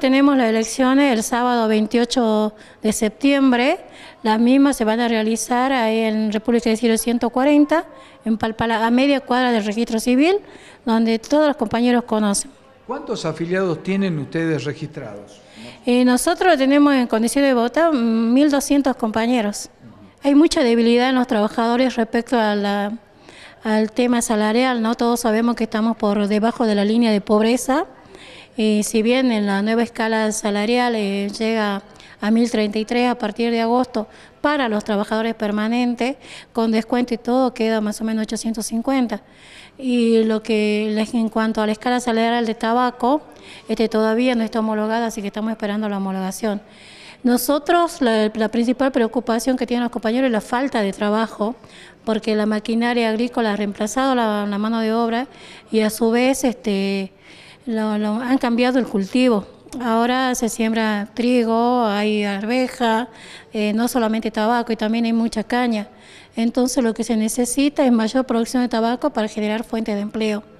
Tenemos las elecciones el sábado 28 de septiembre. Las mismas se van a realizar ahí en República de Ciro 140, en a media cuadra del registro civil, donde todos los compañeros conocen. ¿Cuántos afiliados tienen ustedes registrados? Eh, nosotros tenemos en condición de votar 1.200 compañeros. Hay mucha debilidad en los trabajadores respecto al tema salarial, ¿no? Todos sabemos que estamos por debajo de la línea de pobreza y si bien en la nueva escala salarial eh, llega a 1.033 a partir de agosto para los trabajadores permanentes, con descuento y todo queda más o menos 850. Y lo que en cuanto a la escala salarial de tabaco, este todavía no está homologada, así que estamos esperando la homologación. Nosotros, la, principal preocupación que tienen los compañeros es la falta de trabajo, porque la maquinaria agrícola ha reemplazado la, la mano de obra y a su vez este, lo, han cambiado el cultivo. Ahora se siembra trigo, hay arveja, eh, no solamente tabaco, y también hay mucha caña. Entonces lo que se necesita es mayor producción de tabaco para generar fuente de empleo.